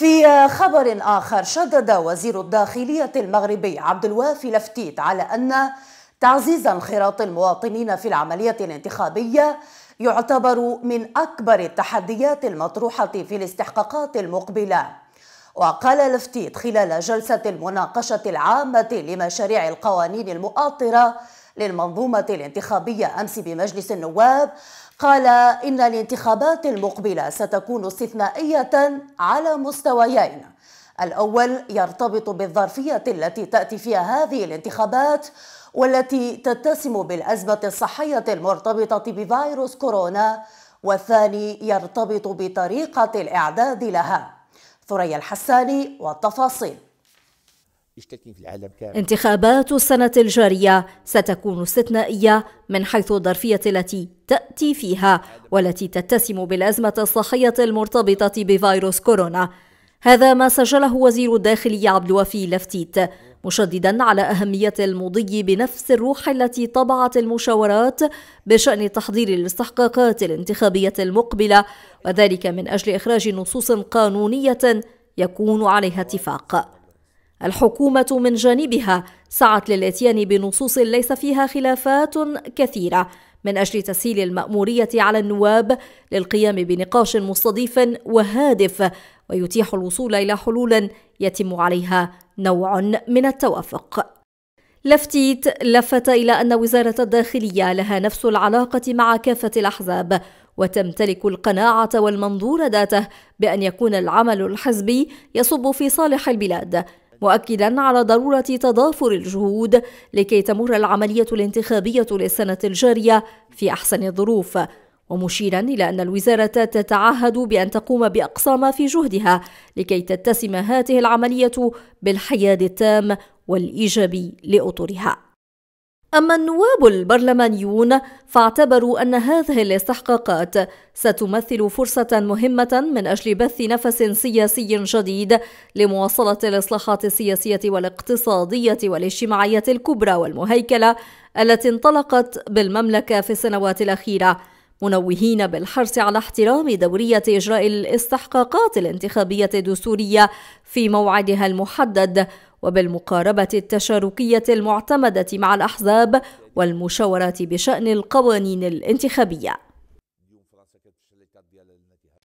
في آه، خبر آخر شدد وزير الداخلية المغربي عبد الوافي لفتيت على أن تعزيز انخراط المواطنين في العملية الانتخابية يعتبر من أكبر التحديات المطروحة في الاستحقاقات المقبلة وقال لفتيت خلال جلسة المناقشة العامة لمشاريع القوانين المؤطرة للمنظومة الانتخابية أمس بمجلس النواب قال إن الانتخابات المقبلة ستكون استثنائية على مستويين الأول يرتبط بالظرفية التي تأتي فيها هذه الانتخابات والتي تتسم بالأزمة الصحية المرتبطة بفيروس كورونا والثاني يرتبط بطريقة الإعداد لها ثريا الحساني والتفاصيل يشتكي في العالم كامل انتخابات السنة الجارية ستكون استثنائية من حيث الظرفية التي تأتي فيها والتي تتسم بالأزمة الصحية المرتبطة بفيروس كورونا هذا ما سجله وزير الداخلية عبد الوفي لفتيت مشددا على أهمية المضي بنفس الروح التي طبعت المشاورات بشأن تحضير الاستحقاقات الانتخابية المقبلة وذلك من أجل إخراج نصوص قانونية يكون عليها اتفاق الحكومة من جانبها سعت للاتيان بنصوص ليس فيها خلافات كثيرة من أجل تسهيل المأمورية على النواب للقيام بنقاش مستضيف وهادف ويتيح الوصول إلى حلول يتم عليها نوع من التوافق. لفتيت لفت إلى أن وزارة الداخلية لها نفس العلاقة مع كافة الأحزاب وتمتلك القناعة والمنظور ذاته بأن يكون العمل الحزبي يصب في صالح البلاد مؤكدا على ضرورة تضافر الجهود لكي تمر العملية الانتخابية للسنة الجارية في أحسن الظروف ومشيرا إلى أن الوزارة تتعهد بأن تقوم بأقصى ما في جهدها لكي تتسم هذه العملية بالحياد التام والإيجابي لأطرها أما النواب البرلمانيون فاعتبروا أن هذه الاستحقاقات ستمثل فرصة مهمة من أجل بث نفس سياسي جديد لمواصلة الإصلاحات السياسية والاقتصادية والاجتماعية الكبرى والمهيكلة التي انطلقت بالمملكة في السنوات الأخيرة منوهين بالحرص على احترام دورية إجراء الاستحقاقات الانتخابية الدستورية في موعدها المحدد وبالمقاربة التشاركية المعتمدة مع الأحزاب والمشاورات بشأن القوانين الانتخابية